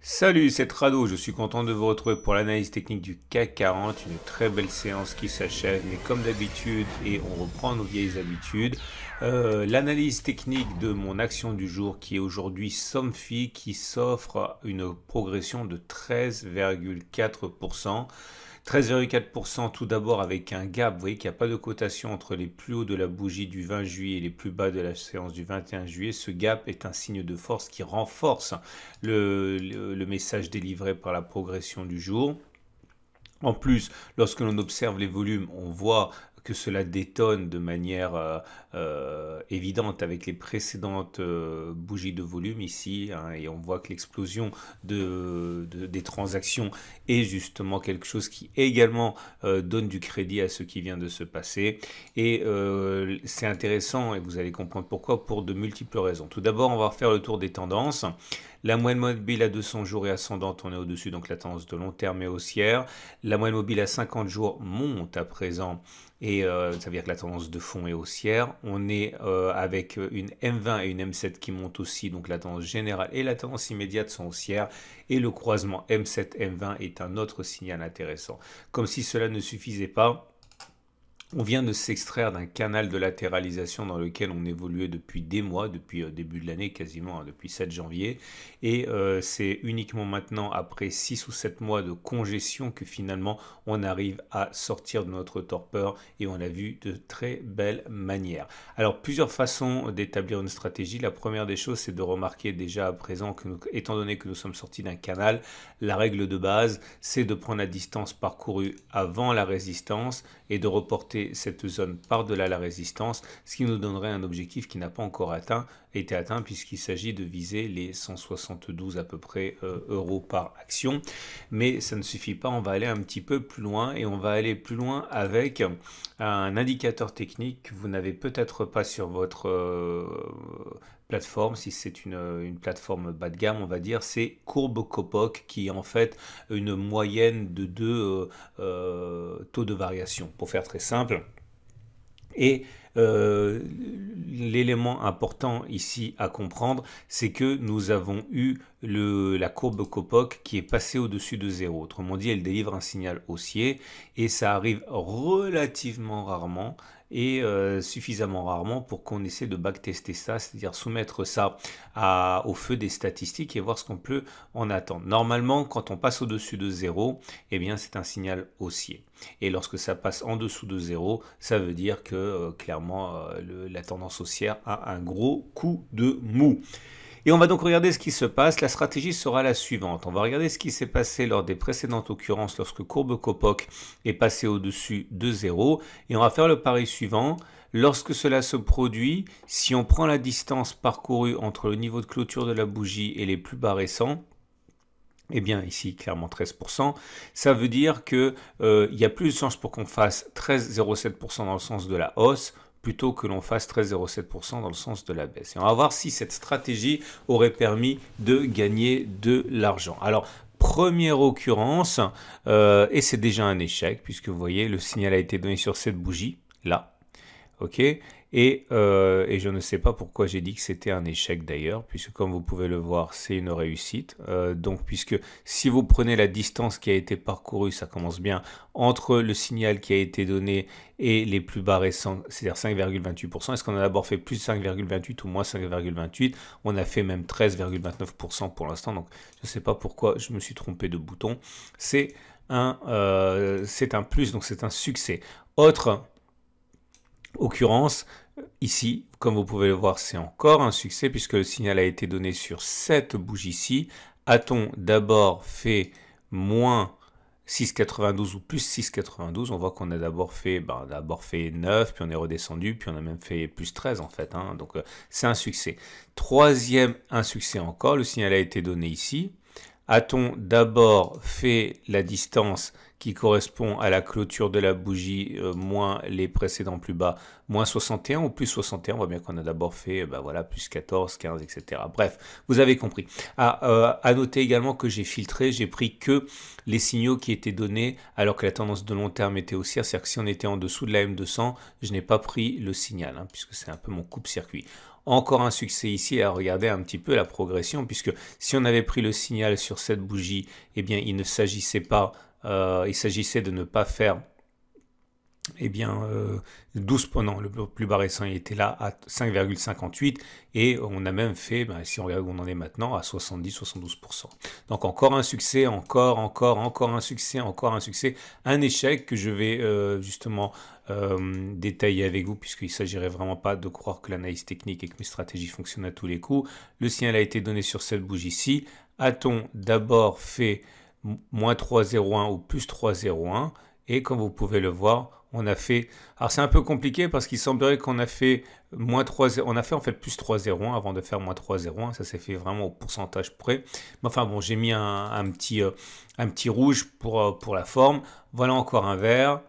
Salut, c'est Trado, je suis content de vous retrouver pour l'analyse technique du CAC 40, une très belle séance qui s'achève, mais comme d'habitude, et on reprend nos vieilles habitudes, euh, l'analyse technique de mon action du jour qui est aujourd'hui Somfy qui s'offre une progression de 13,4%. 13,4% tout d'abord avec un gap, vous voyez qu'il n'y a pas de cotation entre les plus hauts de la bougie du 20 juillet et les plus bas de la séance du 21 juillet. Ce gap est un signe de force qui renforce le, le message délivré par la progression du jour. En plus, lorsque l'on observe les volumes, on voit cela détonne de manière euh, euh, évidente avec les précédentes euh, bougies de volume ici, hein, et on voit que l'explosion de, des transactions est justement quelque chose qui également donne du crédit à ce qui vient de se passer. Et c'est intéressant, et vous allez comprendre pourquoi, pour de multiples raisons. Tout d'abord, on va faire le tour des tendances. La moyenne mobile à 200 jours est ascendante, on est au-dessus, donc la tendance de long terme est haussière. La moyenne mobile à 50 jours monte à présent et euh, ça veut dire que la tendance de fond est haussière. On est euh, avec une M20 et une M7 qui montent aussi, donc la tendance générale et la tendance immédiate sont haussières. Et le croisement M7-M20 est un autre signal intéressant. Comme si cela ne suffisait pas, on vient de s'extraire d'un canal de latéralisation dans lequel on évoluait depuis des mois, depuis euh, début de l'année quasiment, hein, depuis 7 janvier. Et euh, c'est uniquement maintenant, après 6 ou 7 mois de congestion, que finalement on arrive à sortir de notre torpeur et on l'a vu de très belle manière. Alors plusieurs façons d'établir une stratégie. La première des choses, c'est de remarquer déjà à présent que, étant donné que nous sommes sortis d'un canal, la règle de base, c'est de prendre la distance parcourue avant la résistance et de reporter cette zone par-delà la résistance, ce qui nous donnerait un objectif qui n'a pas encore atteint, été atteint puisqu'il s'agit de viser les 172 à peu près euh, euros par action. Mais ça ne suffit pas, on va aller un petit peu plus loin et on va aller plus loin avec un indicateur technique que vous n'avez peut-être pas sur votre... Euh, plateforme, si c'est une, plateforme bas de gamme, on va dire, c'est Courbe Copoc qui est en fait une moyenne de deux euh, euh, taux de variation, pour faire très simple. Et euh, l'élément important ici à comprendre, c'est que nous avons eu le, la courbe COPOC qui est passée au-dessus de zéro. Autrement dit, elle délivre un signal haussier et ça arrive relativement rarement et euh, suffisamment rarement pour qu'on essaie de backtester ça, c'est-à-dire soumettre ça au feu des statistiques et voir ce qu'on peut en attendre. Normalement, quand on passe au-dessus de 0, eh bien c'est un signal haussier. Et lorsque ça passe en dessous de 0, ça veut dire que euh, clairement euh, la tendance haussière a un gros coup de mou. Et on va donc regarder ce qui se passe. La stratégie sera la suivante. On va regarder ce qui s'est passé lors des précédentes occurrences lorsque courbe Copoc est passé au-dessus de 0. Et on va faire le pari suivant. Lorsque cela se produit, si on prend la distance parcourue entre le niveau de clôture de la bougie et les plus bas récents, et eh bien ici clairement 13%, ça veut dire qu'il euh, n'y y a plus de chances pour qu'on fasse 13,07% dans le sens de la hausse plutôt que l'on fasse 13,07% dans le sens de la baisse. Et on va voir si cette stratégie aurait permis de gagner de l'argent. Alors, première occurrence, euh, et c'est déjà un échec, puisque vous voyez, le signal a été donné sur cette bougie, là. OK euh, et, je ne sais pas pourquoi j'ai dit que c'était un échec d'ailleurs, puisque comme vous pouvez le voir, c'est une réussite. Euh, donc puisque si vous prenez la distance qui a été parcourue, ça commence bien, entre le signal qui a été donné et les plus bas récents, c'est-à-dire 5,28%, est-ce qu'on a d'abord fait plus 5,28 ou moins 5,28 On a fait même 13,29% pour l'instant, donc je ne sais pas pourquoi je me suis trompé de bouton. C'est un, euh, un plus, donc c'est un succès. Autre Occurrence, ici, comme vous pouvez le voir, c'est encore un succès puisque le signal a été donné sur cette bougie ici. A-t-on d'abord fait moins 6,92 ou plus 6,92 On voit qu'on a d'abord fait, ben, d'abord fait 9, puis on est redescendu, puis on a même fait plus 13 en fait. Hein. donc euh, c'est un succès. Troisième, un succès encore. Le signal a été donné ici a-t-on d'abord fait la distance qui correspond à la clôture de la bougie euh, moins les précédents plus bas, moins 61 ou plus 61, on voit bien qu'on a d'abord fait ben voilà, plus 14, 15, etc. Bref, vous avez compris. A euh, à noter également que j'ai filtré, j'ai pris que les signaux qui étaient donnés alors que la tendance de long terme était haussière, c'est-à-dire que si on était en dessous de la M200, je n'ai pas pris le signal, hein, puisque c'est un peu mon coupe-circuit. Encore un succès ici à regarder un petit peu la progression, puisque si on avait pris le signal sur cette bougie, eh bien, il ne s'agissait pas, euh, il s'agissait de ne pas faire eh bien, 12 euh, pendant le plus bas récent, était là à 5,58 et on a même fait, ben, si on regarde où on en est maintenant, à 70-72%. Donc encore un succès, encore, encore, encore un succès, encore un succès, un échec que je vais euh, justement euh, détailler avec vous puisqu'il ne s'agirait vraiment pas de croire que l'analyse technique et que mes stratégies fonctionnent à tous les coups. Le signal a été donné sur cette bougie ici. A-t-on d'abord fait moins 3,01 ou plus 3,01 et comme vous pouvez le voir, on a fait. Alors c'est un peu compliqué parce qu'il semblerait qu'on a fait moins 3, on a fait en fait plus 3,01 avant de faire moins 3,01. Ça s'est fait vraiment au pourcentage près. Mais enfin bon, j'ai mis un, petit, euh, un petit rouge pour, euh, pour la forme. Voilà encore un vert.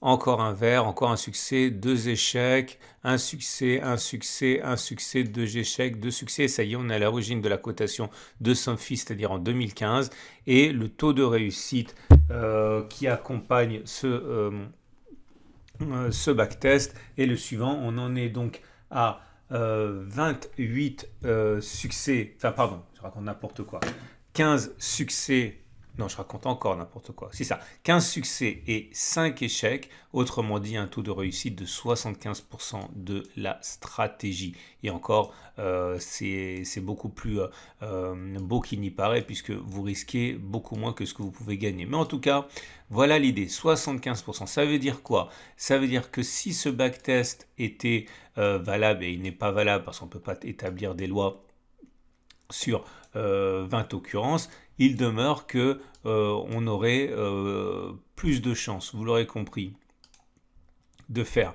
Encore un vert, encore un succès, deux échecs, un succès, un succès, un succès, deux échecs, deux succès. Ça y est, on est à l'origine de la cotation de Sophie, c'est-à-dire en 2015. Et le taux de réussite euh, qui accompagne ce, euh, ce backtest. Et le suivant, on en est donc à 28 euh, euh, succès, enfin pardon, je raconte n'importe quoi, 15 succès non, je raconte encore n'importe quoi. C'est ça. 15 succès et 5 échecs, autrement dit un taux de réussite de 75% de la stratégie. Et encore, euh, c'est beaucoup plus euh, euh, beau qu'il n'y paraît puisque vous risquez beaucoup moins que ce que vous pouvez gagner. Mais en tout cas, voilà l'idée. 75%, ça veut dire quoi Ça veut dire que si ce backtest était valable, et il n'est pas valable parce qu'on ne peut pas établir des lois sur 20 euh, occurrences, il demeure que euh, on aurait euh, plus de chances, vous l'aurez compris, de faire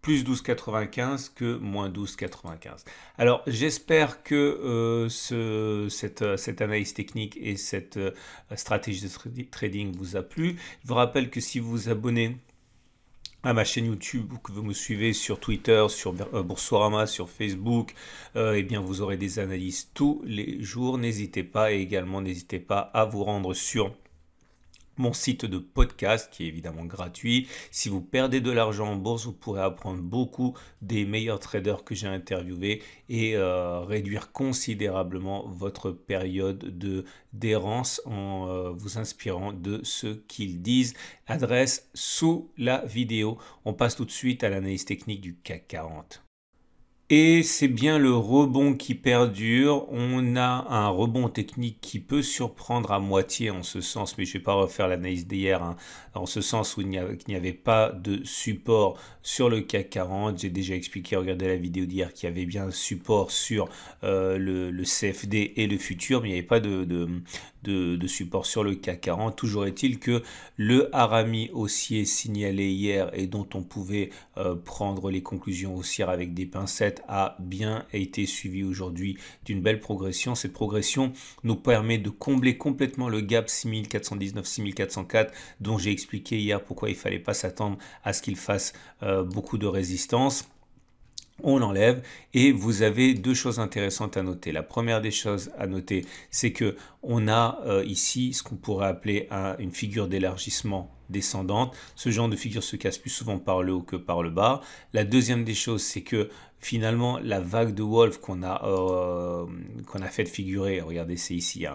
plus 12,95 que moins 12,95. Alors j'espère que cette, analyse technique et cette stratégie de trading vous a plu. Je vous rappelle que si vous vous abonnez à ma chaîne YouTube, ou que vous me suivez sur Twitter, sur euh, Boursorama, sur Facebook, euh, eh bien vous aurez des analyses tous les jours. N'hésitez pas et également n'hésitez pas à vous rendre sur mon site de podcast qui est évidemment gratuit. Si vous perdez de l'argent en bourse, vous pourrez apprendre beaucoup des meilleurs traders que j'ai interviewés et euh, réduire considérablement votre période de d'errance en euh, vous inspirant de ce qu'ils disent. Adresse sous la vidéo. On passe tout de suite à l'analyse technique du CAC 40. Et c'est bien le rebond qui perdure. On a un rebond technique qui peut surprendre à moitié en ce sens, mais je ne vais pas refaire l'analyse d'hier, hein, en ce sens où il n'y avait, pas de support sur le CAC 40. J'ai déjà expliqué, regardez la vidéo d'hier, qu'il y avait bien support sur euh, le, CFD et le futur, mais il n'y avait pas de, de, support sur le CAC 40. Toujours est-il que le harami haussier signalé hier et dont on pouvait euh, prendre les conclusions haussières avec des pincettes a bien été suivi aujourd'hui d'une belle progression. Cette progression nous permet de combler complètement le gap 6419-6404 dont j'ai expliqué hier pourquoi il fallait pas s'attendre à ce qu'il fasse euh, beaucoup de résistance on l'enlève et vous avez deux choses intéressantes à noter. La première des choses à noter, c'est que on a euh, ici ce qu'on pourrait appeler une figure d'élargissement descendante. Ce genre de figure se casse plus souvent par le haut que par le bas. La deuxième des choses, c'est que finalement la vague de Wolf qu'on a euh, qu'on a fait figurer, regardez, c'est ici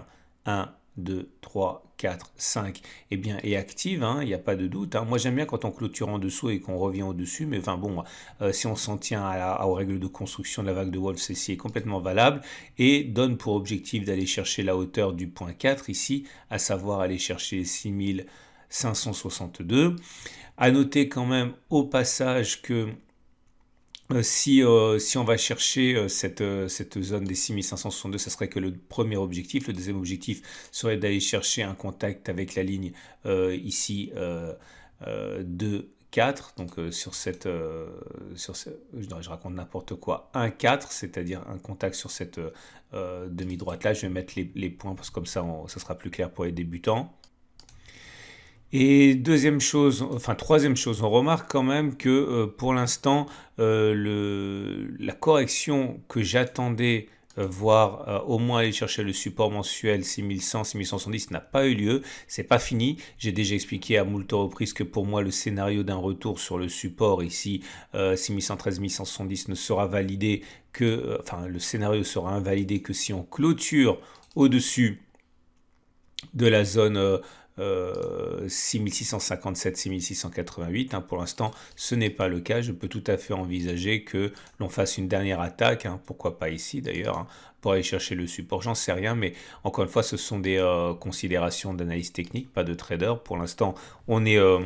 un 2, 3, 4, 5, et bien, est active, hein, il n'y a pas de doute. Hein. Moi, j'aime bien quand on clôture en dessous et qu'on revient au-dessus, mais enfin bon, euh, si on s'en tient aux règles de construction de la vague de Wolf, celle-ci est complètement valable et donne pour objectif d'aller chercher la hauteur du point 4 ici, à savoir aller chercher 6562. À noter quand même au passage que euh, euh, si, on va chercher euh, cette, zone des 6562, ce serait que le premier objectif. Le deuxième objectif serait d'aller chercher un contact avec la ligne ici 2, 4. Donc sur cette, sur je, raconte n'importe quoi, 1, 4, c'est-à-dire un contact sur cette demi-droite là. Je vais mettre les, points parce que comme ça, ça sera plus clair pour les débutants. Et deuxième chose, enfin troisième chose, on remarque quand même que euh, pour l'instant, euh, la correction que j'attendais euh, voir au moins aller chercher le support mensuel 6100, 6170 n'a pas eu lieu. C'est pas fini. J'ai déjà expliqué à moult reprises que pour moi le scénario d'un retour sur le support ici 6113, 6170 ne sera validé que, enfin le scénario sera invalidé que si on clôture au-dessus de la zone 6657-6688. Euh, hein, pour l'instant, ce n'est pas le cas. Je peux tout à fait envisager que l'on fasse une dernière attaque, hein, pourquoi pas ici d'ailleurs, hein, pour aller chercher le support. J'en sais rien, mais encore une fois, ce sont des euh, considérations d'analyse technique, pas de trader. Pour l'instant, on est... Euh,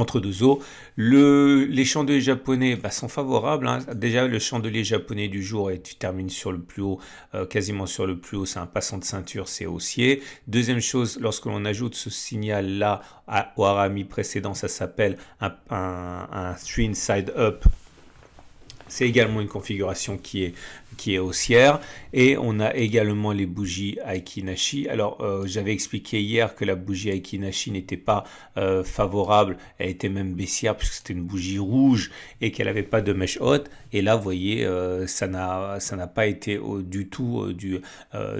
entre deux eaux. Le, les chandeliers japonais bah, sont favorables. Hein. Déjà, le chandelier japonais du jour, et tu termines sur le plus haut, euh, quasiment sur le plus haut, c'est un passant de ceinture, c'est haussier. Deuxième chose, lorsque l'on ajoute ce signal-là au harami précédent, ça s'appelle un, un, side up c'est également une configuration qui est, qui est haussière. Et on a également les bougies Aikinashi. Alors, euh, j'avais expliqué hier que la bougie Aikinashi n'était pas euh, favorable. Elle était même baissière puisque c'était une bougie rouge et qu'elle n'avait pas de mèche haute. Et là, vous voyez, euh, ça n'a pas été du tout du,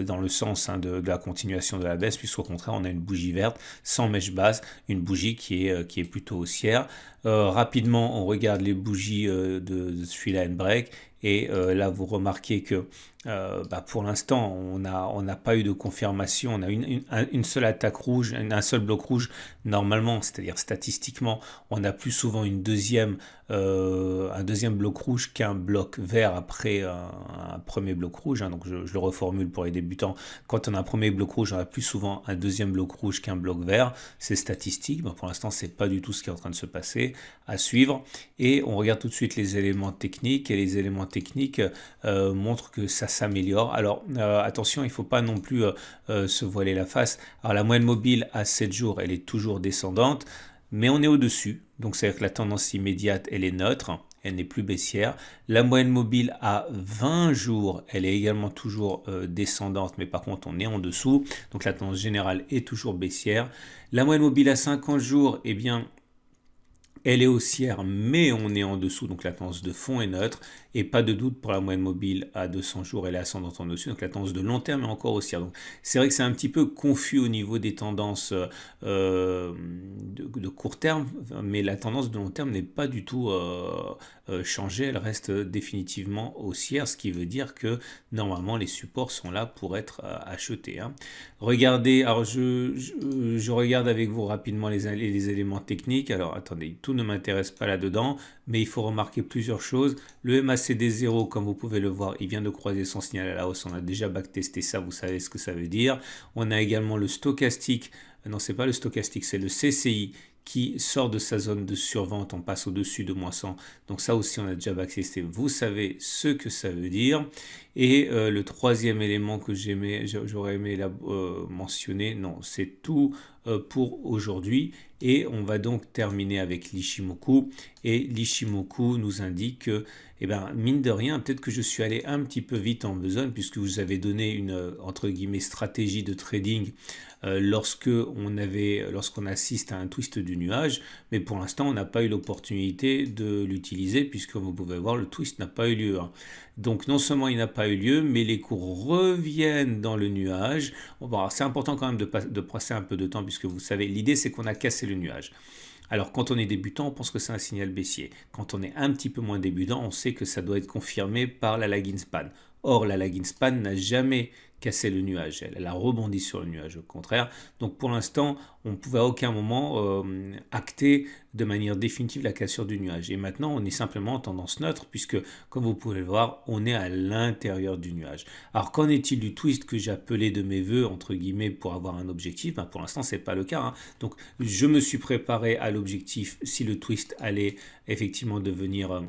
dans le sens hein, de, la continuation de la baisse puisqu'au contraire, on a une bougie verte sans mèche basse, une bougie qui est, qui est plutôt haussière. rapidement, on regarde les bougies de celui-là And une Et euh, là, vous remarquez que euh, bah, pour l'instant, on n'a on pas eu de confirmation. On a une, une, seule attaque rouge, un, seul bloc rouge. Normalement, c'est-à-dire statistiquement, on a plus souvent une deuxième, euh, un deuxième bloc rouge qu'un bloc vert après un, premier bloc rouge. Hein. donc, je, le reformule pour les débutants. Quand on a un premier bloc rouge, on a plus souvent un deuxième bloc rouge qu'un bloc vert. C'est statistique. pour l'instant, c'est pas du tout ce qui est en train de se passer. À suivre. Et on regarde tout de suite les éléments techniques. Et les éléments technique euh, montre que ça s'améliore. Alors euh, attention, il faut pas non plus euh, se voiler la face. Alors la moyenne mobile à 7 jours, elle est toujours descendante, mais on est au-dessus. Donc c'est-à-dire que la tendance immédiate, elle est neutre elle n'est plus baissière. La moyenne mobile à 20 jours, elle est également toujours descendante, mais par contre on est en dessous, donc la tendance générale est toujours baissière. La moyenne mobile à 50 jours, eh bien elle est haussière, mais on est en dessous, donc la tendance de fond est neutre. Et pas de doute pour la moyenne mobile à 200 jours, elle est ascendante en dessus, donc la tendance de long terme est encore haussière. Donc c'est vrai que c'est un petit peu confus au niveau des tendances euh, de, court terme, mais la tendance de long terme n'est pas du tout euh, euh, changée, elle reste définitivement haussière, ce qui veut dire que normalement les supports sont là pour être achetés. Hein. Regardez, alors je, regarde avec vous rapidement les, les éléments techniques. Alors attendez, tout ne m'intéresse pas là-dedans, mais il faut remarquer plusieurs choses. Le MACD 0, comme vous pouvez le voir, il vient de croiser son signal à la hausse. On a déjà backtesté ça, vous savez ce que ça veut dire. On a également le stochastique. Euh, non, c'est pas le stochastique, c'est le CCI qui sort de sa zone de survente, on passe au-dessus de moins 100. Donc ça aussi, on a déjà backtesté. Vous savez ce que ça veut dire. Et euh, le troisième élément que j'aimais, j'aurais aimé la, euh, mentionner, non, c'est tout pour aujourd'hui. Et on va donc terminer avec l'Ishimoku. Et l'Ishimoku nous indique que eh bien, mine de rien, peut-être que je suis allé un petit peu vite en besogne, puisque vous avez donné une, euh, entre guillemets, stratégie de trading euh, lorsque avait, euh, lorsqu'on assiste à un twist du nuage, mais pour l'instant, on n'a pas eu l'opportunité de l'utiliser, puisque vous pouvez voir, le twist n'a pas eu lieu. Donc, non seulement il n'a pas eu lieu, mais les cours reviennent dans le nuage. c'est important quand même de passer un peu de temps, puisque vous savez, l'idée, c'est qu'on a cassé le nuage. Alors quand on est débutant, on pense que c'est un signal baissier. Quand on est un petit peu moins débutant, on sait que ça doit être confirmé par la lagging span. Or, la span n'a jamais cassé le nuage, elle, a rebondi sur le nuage au contraire. Donc pour l'instant, on ne pouvait à aucun moment euh, acter de manière définitive la cassure du nuage. Et maintenant, on est simplement en tendance neutre, puisque comme vous pouvez le voir, on est à l'intérieur du nuage. Alors qu'en est-il du twist que j'appelais de mes voeux, entre guillemets, pour avoir un objectif ben, Pour l'instant, ce n'est pas le cas. Hein. Donc je me suis préparé à l'objectif si le twist allait effectivement devenir... Euh,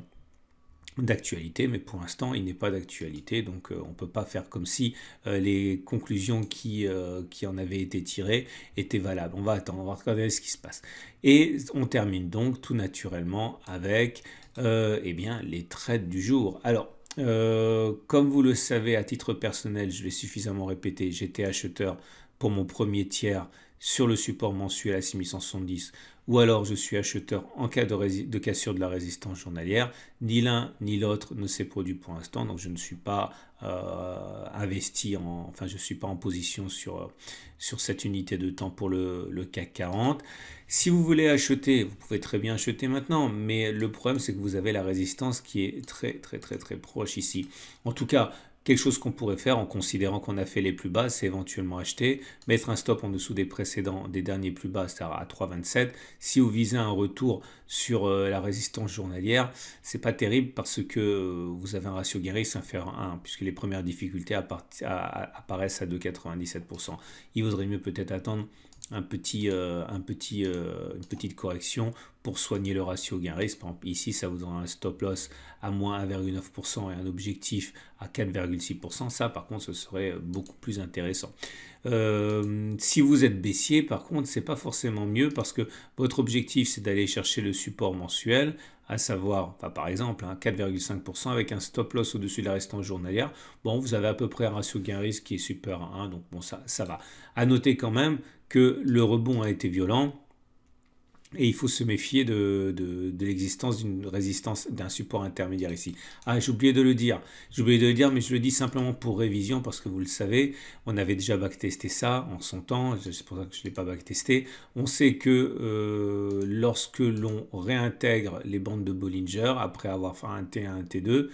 d'actualité, mais pour l'instant il n'est pas d'actualité, donc euh, on ne peut pas faire comme si euh, les conclusions qui, euh, qui en avaient été tirées étaient valables. On va attendre, on va regarder ce qui se passe. Et on termine donc tout naturellement avec eh bien, les trades du jour. Alors, comme vous le savez, à titre personnel, je l'ai suffisamment répété, j'étais acheteur pour mon premier tiers sur le support mensuel à 6170 ou alors je suis acheteur en cas de, cassure de la résistance journalière. Ni l'un ni l'autre ne s'est produit pour l'instant, donc je ne suis pas euh, investi, en, enfin je suis pas en position sur, sur cette unité de temps pour le, le, CAC 40. Si vous voulez acheter, vous pouvez très bien acheter maintenant, mais le problème c'est que vous avez la résistance qui est très très très très proche ici. En tout cas, Quelque chose qu'on pourrait faire en considérant qu'on a fait les plus bas, c'est éventuellement acheter, mettre un stop en dessous des précédents, des derniers plus bas, c'est-à-dire à, 3,27. Si vous visez un retour sur euh, la résistance journalière, c'est pas terrible parce que euh, vous avez un ratio guérisse inférieur à 1, puisque les premières difficultés apparaissent à 2,97%. Il vaudrait mieux peut-être attendre un petit, euh, un petit, euh, une petite correction pour soigner le ratio gain-risque. ici, ça vous donne un stop loss à moins 1,9% et un objectif à 4,6%. Ça, par contre, ce serait beaucoup plus intéressant. Euh, si vous êtes baissier, par contre, c'est pas forcément mieux parce que votre objectif, c'est d'aller chercher le support mensuel, à savoir, bah, par exemple, 4,5% hein, avec un stop loss au-dessus de la restante journalière. Bon, vous avez à peu près un ratio gain-risque qui est super 1, donc bon, ça, ça va. À noter quand même le rebond a été violent et il faut se méfier de, l'existence d'une résistance d'un support intermédiaire ici. Ah, j'ai oublié de le dire. J'ai oublié de le dire, mais je le dis simplement pour révision parce que vous le savez, on avait déjà backtesté ça en son temps. C'est pour ça que je n'ai l'ai pas backtesté. On sait que euh, lorsque l'on réintègre les bandes de Bollinger après avoir fait un T1, un T2,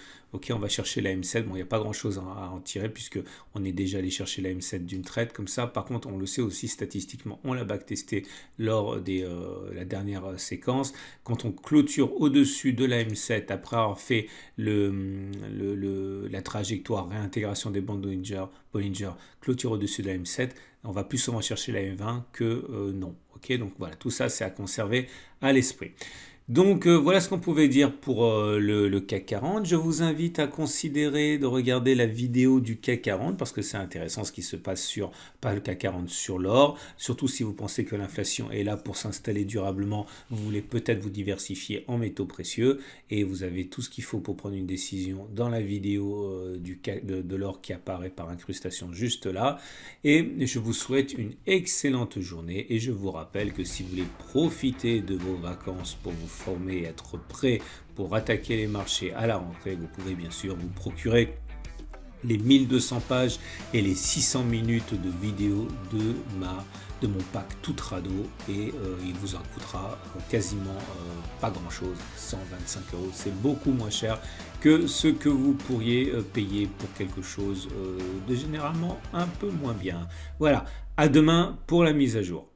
on va chercher la M7. Bon, il n'y a pas grand-chose à en tirer puisque on est déjà allé chercher la M7 d'une traite comme ça. Par contre, on le sait aussi statistiquement, on l'a backtesté lors de euh, la dernière euh, séquence. Quand on clôture au-dessus de la M7 après avoir fait hum, le, la trajectoire réintégration des bandes Bollinger, Bollinger clôture au-dessus de la M7, on va plus souvent chercher la M20 que euh, non. Ok, donc voilà, tout ça c'est à conserver à l'esprit. Donc euh, voilà ce qu'on pouvait dire pour euh, le, CAC 40. Je vous invite à considérer de regarder la vidéo du CAC 40 parce que c'est intéressant ce qui se passe sur, pas le CAC 40, sur l'or. Surtout si vous pensez que l'inflation est là pour s'installer durablement, vous voulez peut-être vous diversifier en métaux précieux et vous avez tout ce qu'il faut pour prendre une décision dans la vidéo euh, du, de, de l'or qui apparaît par incrustation juste là. Et je vous souhaite une excellente journée et je vous rappelle que si vous voulez profiter de vos vacances pour vous être prêt pour attaquer les marchés à la rentrée, vous pouvez bien sûr vous procurer les 1200 pages et les 600 minutes de vidéo de, ma, de mon pack tout rado et euh, il vous en coûtera euh, quasiment euh, pas grand chose 125 euros c'est beaucoup moins cher que ce que vous pourriez payer pour quelque chose de généralement un peu moins bien voilà à demain pour la mise à jour